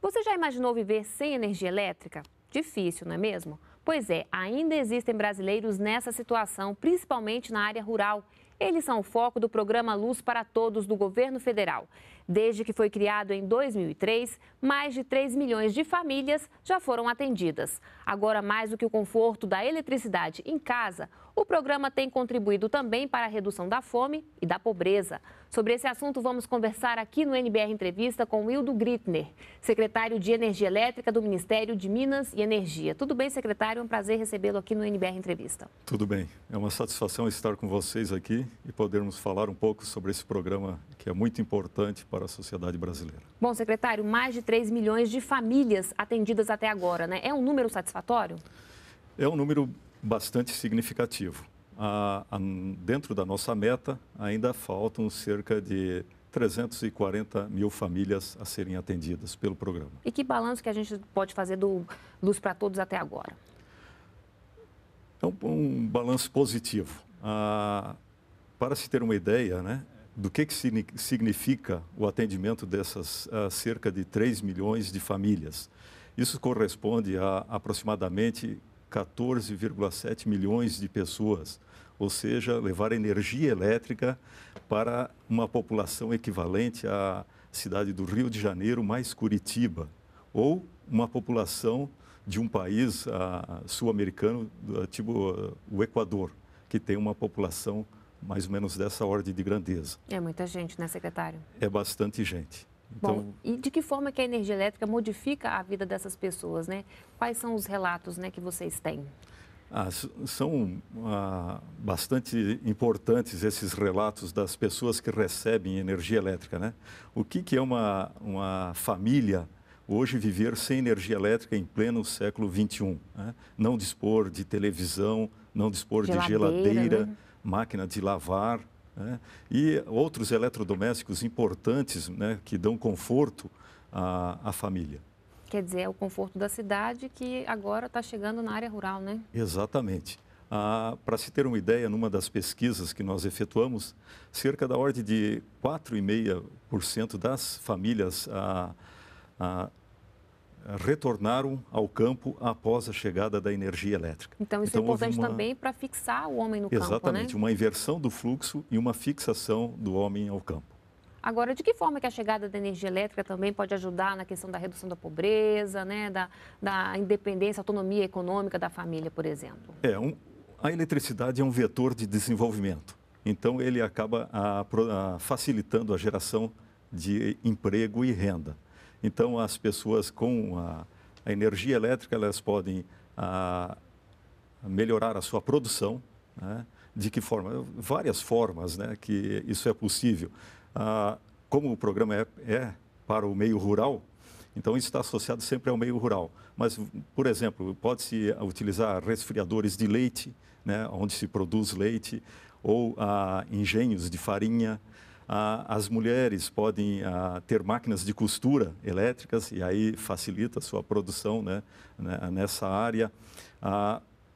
Você já imaginou viver sem energia elétrica? Difícil, não é mesmo? Pois é, ainda existem brasileiros nessa situação, principalmente na área rural. Eles são o foco do programa Luz para Todos do governo federal. Desde que foi criado em 2003, mais de 3 milhões de famílias já foram atendidas. Agora, mais do que o conforto da eletricidade em casa, o programa tem contribuído também para a redução da fome e da pobreza. Sobre esse assunto, vamos conversar aqui no NBR Entrevista com Wildo Gritner, secretário de Energia Elétrica do Ministério de Minas e Energia. Tudo bem, secretário? É um prazer recebê-lo aqui no NBR Entrevista. Tudo bem. É uma satisfação estar com vocês aqui e podermos falar um pouco sobre esse programa que é muito importante para a sociedade brasileira. Bom, secretário, mais de 3 milhões de famílias atendidas até agora, né? É um número satisfatório? É um número bastante significativo. A, a, dentro da nossa meta, ainda faltam cerca de 340 mil famílias a serem atendidas pelo programa. E que balanço que a gente pode fazer do Luz para Todos até agora? É um, um balanço positivo. Ah, para se ter uma ideia né, do que, que significa o atendimento dessas ah, cerca de 3 milhões de famílias, isso corresponde a aproximadamente 14,7 milhões de pessoas, ou seja, levar energia elétrica para uma população equivalente à cidade do Rio de Janeiro mais Curitiba, ou uma população de um país ah, sul-americano, ah, tipo o Equador, que tem uma população mais ou menos dessa ordem de grandeza. É muita gente, né, secretário? É bastante gente. Então... Bom, e de que forma que a energia elétrica modifica a vida dessas pessoas, né? Quais são os relatos né, que vocês têm? Ah, são ah, bastante importantes esses relatos das pessoas que recebem energia elétrica, né? O que, que é uma, uma família hoje viver sem energia elétrica em pleno século XXI? Né? Não dispor de televisão, não dispor geladeira, de geladeira, né? máquina de lavar, né? E outros eletrodomésticos importantes né, que dão conforto à, à família. Quer dizer, é o conforto da cidade que agora está chegando na área rural, né? Exatamente. Ah, Para se ter uma ideia, numa das pesquisas que nós efetuamos, cerca da ordem de 4,5% das famílias ah, ah, retornaram ao campo após a chegada da energia elétrica. Então, isso é então, é importante uma... também para fixar o homem no né? Exatamente, campo. Exatamente, né? uma inversão do fluxo e uma fixação do homem ao campo. Agora, de que forma que a chegada da energia elétrica também pode ajudar na questão da redução da pobreza, né, da, da independência, autonomia econômica da família, por exemplo? É, um, a eletricidade é um vetor de desenvolvimento. Então, ele acaba a, a, facilitando a geração de emprego e renda. Então, as pessoas com a, a energia elétrica, elas podem a, ah, melhorar a sua produção, né? de que forma? Várias formas né, que isso é possível. Ah, como o programa é, é, para o meio rural, então isso está associado sempre ao meio rural. Mas, por exemplo, pode-se utilizar resfriadores de leite, né, onde se produz leite, ou ah, engenhos de farinha, as mulheres podem ter máquinas de costura elétricas e aí facilita a sua produção né, né nessa área.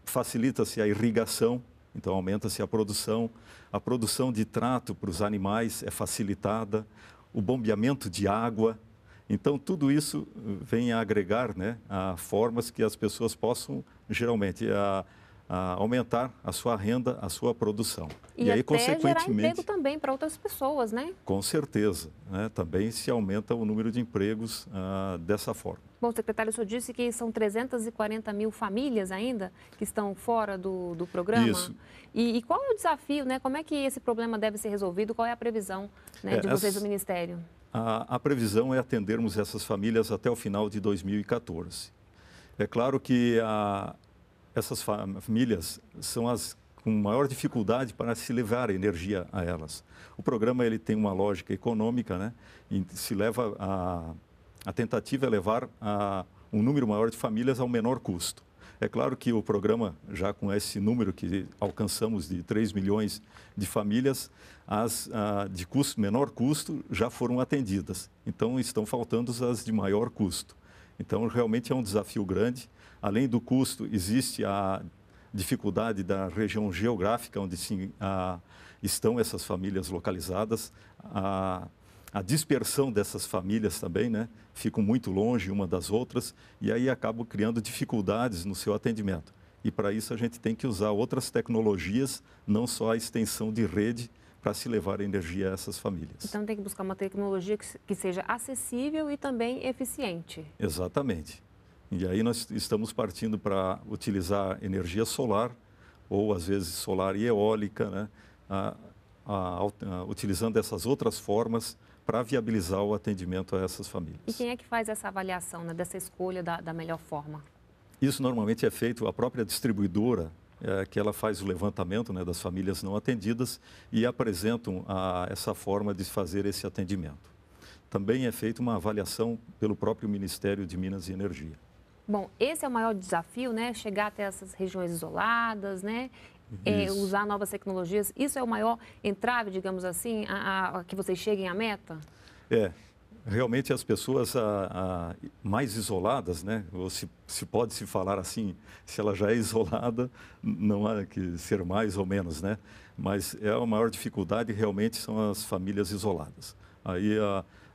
Facilita-se a irrigação, então aumenta-se a produção. A produção de trato para os animais é facilitada, o bombeamento de água. Então, tudo isso vem a agregar né, a formas que as pessoas possam, geralmente, a, a aumentar a sua renda, a sua produção. E, e aí, consequentemente. Gerar emprego também para outras pessoas, né? Com certeza. Né? Também se aumenta o número de empregos ah, dessa forma. Bom, secretário, o senhor disse que são 340 mil famílias ainda que estão fora do, do programa. Isso. E, e qual é o desafio, né? Como é que esse problema deve ser resolvido? Qual é a previsão né, é, de é, vocês do Ministério? A, a previsão é atendermos essas famílias até o final de 2014. É claro que a, essas famílias são as com maior dificuldade para se levar energia a elas. O programa ele tem uma lógica econômica, né? E se leva a a tentativa é levar a um número maior de famílias ao menor custo. É claro que o programa, já com esse número que alcançamos de 3 milhões de famílias, as a, de custo, menor custo já foram atendidas. Então, estão faltando as de maior custo. Então, realmente é um desafio grande Além do custo, existe a dificuldade da região geográfica onde a, ah, estão essas famílias localizadas, a, a dispersão dessas famílias também, né? Ficam muito longe uma das outras e aí acabam criando dificuldades no seu atendimento. E para isso a gente tem que usar outras tecnologias, não só a extensão de rede, para se levar energia a essas famílias. Então tem que buscar uma tecnologia que seja acessível e também eficiente. Exatamente. E aí nós estamos partindo para utilizar energia solar, ou às vezes solar e eólica, né? a, a, a, utilizando essas outras formas para viabilizar o atendimento a essas famílias. E quem é que faz essa avaliação né, dessa escolha da, da melhor forma? Isso normalmente é feito a própria distribuidora, é, que ela faz o levantamento né, das famílias não atendidas e apresentam a, essa forma de fazer esse atendimento. Também é feita uma avaliação pelo próprio Ministério de Minas e Energia. Bom, esse é o maior desafio, né? Chegar até essas regiões isoladas, né? É, usar novas tecnologias. Isso é o maior entrave, digamos assim, a, a, a que vocês cheguem à meta? É. Realmente as pessoas a, mais isoladas, né? Ou se, se pode se falar assim, se ela já é isolada, não há que ser mais ou menos, né? Mas é a maior dificuldade realmente são as famílias isoladas. Aí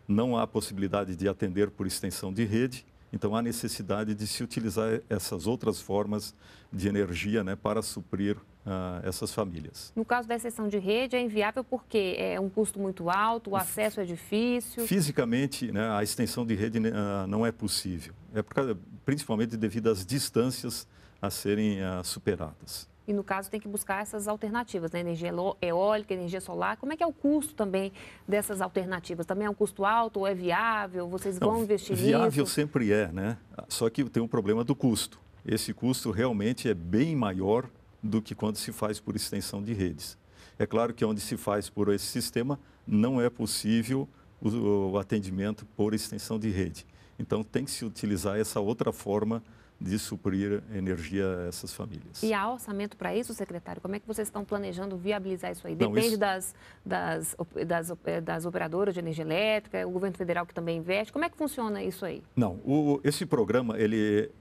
não há possibilidade de atender por extensão de rede então há necessidade de se utilizar essas outras formas de energia né, para suprir ah, essas famílias. No caso da exceção de rede, é inviável porque é um custo muito alto, o acesso é difícil. Fisicamente, né, a extensão de rede né, ah, não é possível. É por causa, principalmente devido às distâncias a serem ah, superadas e, no caso, tem que buscar essas alternativas, né? energia eólica, energia solar. Como é que é o custo também dessas alternativas? Também é um custo alto ou é viável? Vocês vão Não, investir viável nisso? Viável sempre é, né? Só que tem um problema do custo. Esse custo realmente é bem maior do que quando se faz por extensão de redes. É claro que onde se faz por esse sistema não é possível o, o atendimento por extensão de rede. Então tem que se utilizar essa outra forma de de suprir energia a essas famílias. E há orçamento para isso, secretário? Como é que vocês estão planejando viabilizar isso aí? Não, Depende isso... Das, das, das, eh, das, operadoras de energia elétrica, o governo federal que também investe. Como é que funciona isso aí? Não, o, esse programa, ele,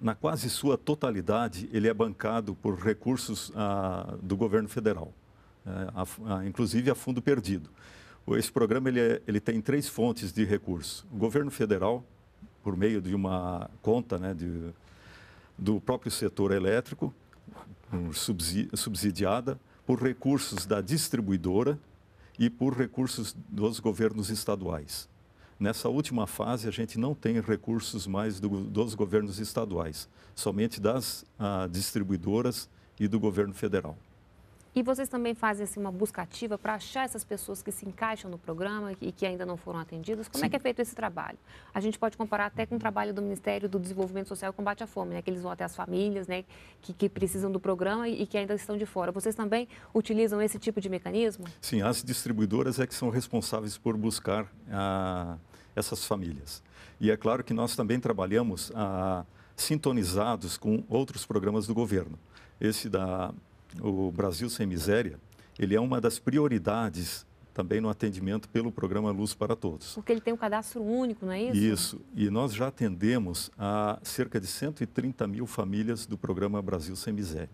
na quase sua totalidade, ele é bancado por recursos do governo federal, é, a, inclusive a fundo perdido. Esse programa ele, é, ele tem três fontes de recursos O governo federal, por meio de uma conta né, de, do próprio setor elétrico, subsidiada, por recursos da distribuidora e por recursos dos governos estaduais. Nessa última fase, a gente não tem recursos mais do, dos governos estaduais, somente das ah, distribuidoras e do governo federal. E vocês também fazem assim, uma busca ativa para achar essas pessoas que se encaixam no programa e que ainda não foram atendidas? Como é Sim. é que é feito esse trabalho? A gente pode comparar até com o trabalho do Ministério do Desenvolvimento Social e Combate à Fome, né? que eles vão até as famílias né? que, que precisam do programa e, que ainda estão de fora. Vocês também utilizam esse tipo de mecanismo? Sim, as distribuidoras é que são responsáveis por buscar ah, essas famílias. E é claro que nós também trabalhamos ah, sintonizados com outros programas do governo. Esse da o Brasil Sem Miséria, ele é uma das prioridades também no atendimento pelo programa Luz para Todos. Porque ele tem um cadastro único, não é isso? Isso. E nós já atendemos a cerca de 130 mil famílias do programa Brasil Sem Miséria.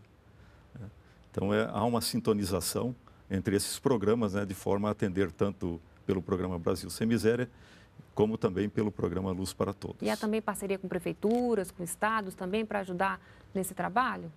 Então, é, há uma sintonização entre esses programas, né, de forma a atender tanto pelo programa Brasil Sem Miséria, como também pelo programa Luz para Todos. E há também parceria com prefeituras, com estados também para ajudar nesse trabalho?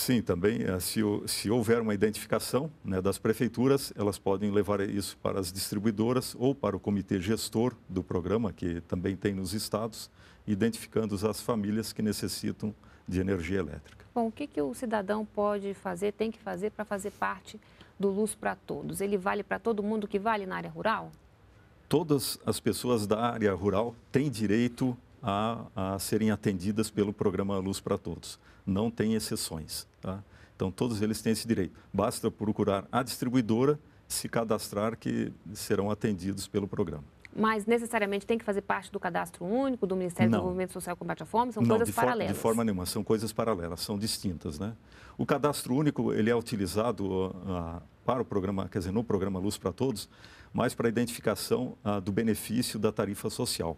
Sim, também, eh, se, se houver uma identificação né, das prefeituras, elas podem levar isso para as distribuidoras ou para o comitê gestor do programa, que também tem nos estados, identificando as famílias que necessitam de energia elétrica. Bom, o que, que o cidadão pode fazer, tem que fazer para fazer parte do Luz para Todos? Ele vale para todo mundo que vale na área rural? Todas as pessoas da área rural têm direito a, a serem atendidas pelo programa Luz para Todos. Não tem exceções. Tá? Então, todos eles têm esse direito. Basta procurar a distribuidora, se cadastrar, que serão atendidos pelo programa. Mas necessariamente tem que fazer parte do cadastro único, do Ministério Não. do Desenvolvimento Social e Combate à Fome? São Não, coisas de paralelas. de forma nenhuma, são coisas paralelas, são distintas. Né? O cadastro único ele é utilizado ah, para o programa, quer dizer, no programa Luz para Todos, mas para a identificação ah, do benefício da tarifa social.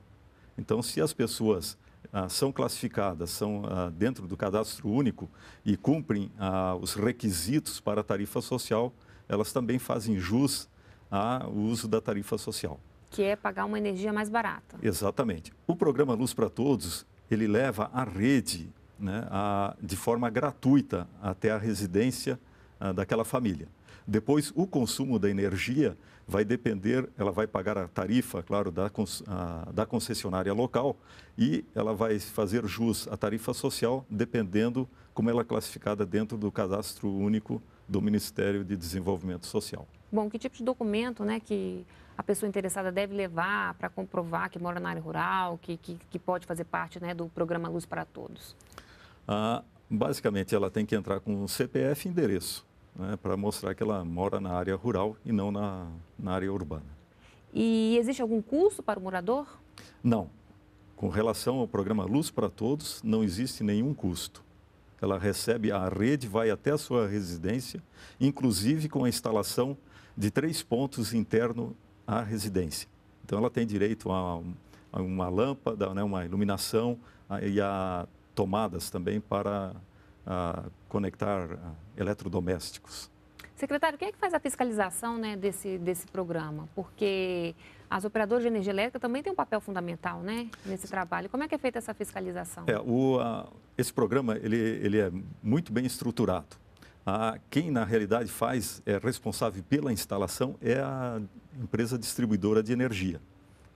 Então, se as pessoas ah, são classificadas, são ah, dentro do cadastro único e cumprem ah, os requisitos para a tarifa social, elas também fazem jus ao uso da tarifa social. Que é pagar uma energia mais barata. Exatamente. O programa Luz para Todos, ele leva a rede né, a, de forma gratuita até a residência ah, daquela família. Depois, o consumo da energia vai depender, ela vai pagar a tarifa, claro, da, a, da concessionária local e ela vai fazer jus à tarifa social, dependendo como ela é classificada dentro do cadastro único do Ministério de Desenvolvimento Social. Bom, que tipo de documento né, que a pessoa interessada deve levar para comprovar que mora na área rural, que, que, que, pode fazer parte né, do programa Luz para Todos? Ah, basicamente, ela tem que entrar com CPF e endereço né, para mostrar que ela mora na área rural e não na, na área urbana. E existe algum custo para o morador? Não. Com relação ao programa Luz para Todos, não existe nenhum custo. Ela recebe a rede, vai até a sua residência, inclusive com a instalação de três pontos interno à residência. Então, ela tem direito a, a uma lâmpada, né, uma iluminação a, e a tomadas também para a conectar eletrodomésticos. Secretário, quem é que faz a fiscalização né, desse, desse programa? Porque as operadoras de energia elétrica também têm um papel fundamental né, nesse trabalho. Como é que é feita essa fiscalização? É, o, a, esse programa ele, ele é muito bem estruturado. A, quem, na realidade, faz, é responsável pela instalação é a empresa distribuidora de energia.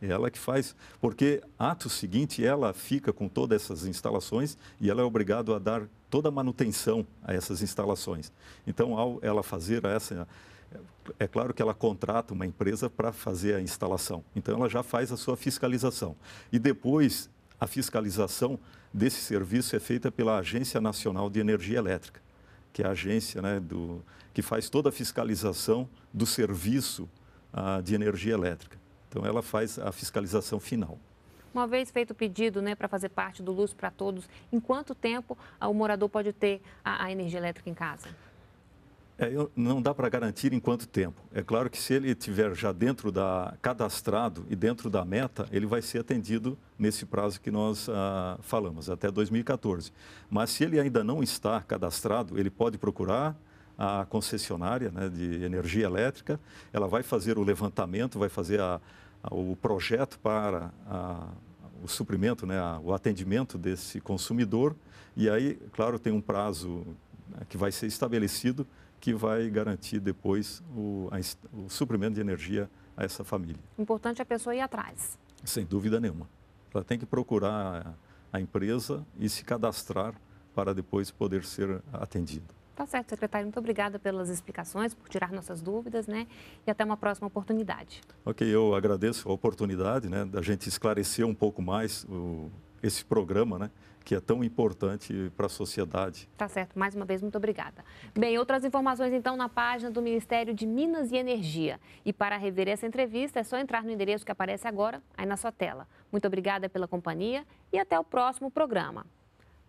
É ela que faz, porque ato seguinte ela fica com todas essas instalações e ela é obrigada a dar toda a manutenção a essas instalações. Então, ao ela fazer essa é claro que ela contrata uma empresa para fazer a instalação. Então, ela já faz a sua fiscalização. E depois, a fiscalização desse serviço é feita pela Agência Nacional de Energia Elétrica, que é a agência né, do, que faz toda a fiscalização do serviço ah, de energia elétrica. Então, ela faz a fiscalização final. Uma vez feito o pedido né, para fazer parte do Luz para Todos, em quanto tempo ah, o morador pode ter a, a energia elétrica em casa? É, não dá para garantir em quanto tempo. É claro que se ele tiver já dentro da cadastrado e dentro da meta, ele vai ser atendido nesse prazo que nós ah, falamos, até 2014. Mas se ele ainda não está cadastrado, ele pode procurar a concessionária né, de energia elétrica, ela vai fazer o levantamento, vai fazer a, o projeto para a, o suprimento, né, o atendimento desse consumidor. E aí, claro, tem um prazo né, que vai ser estabelecido que vai garantir depois o, a, o suprimento de energia a essa família. Importante a pessoa ir atrás. Sem dúvida nenhuma. Ela tem que procurar a empresa e se cadastrar para depois poder ser atendido. Tá certo, secretário. Muito obrigada pelas explicações, por tirar nossas dúvidas, né? E até uma próxima oportunidade. Ok, eu agradeço a oportunidade, né, da gente esclarecer um pouco mais o, esse programa, né? Que é tão importante para a sociedade. Tá certo, mais uma vez, muito obrigada. Bem, outras informações então na página do Ministério de Minas e Energia. E para rever essa entrevista, é só entrar no endereço que aparece agora, aí na sua tela. Muito obrigada pela companhia e até o próximo programa.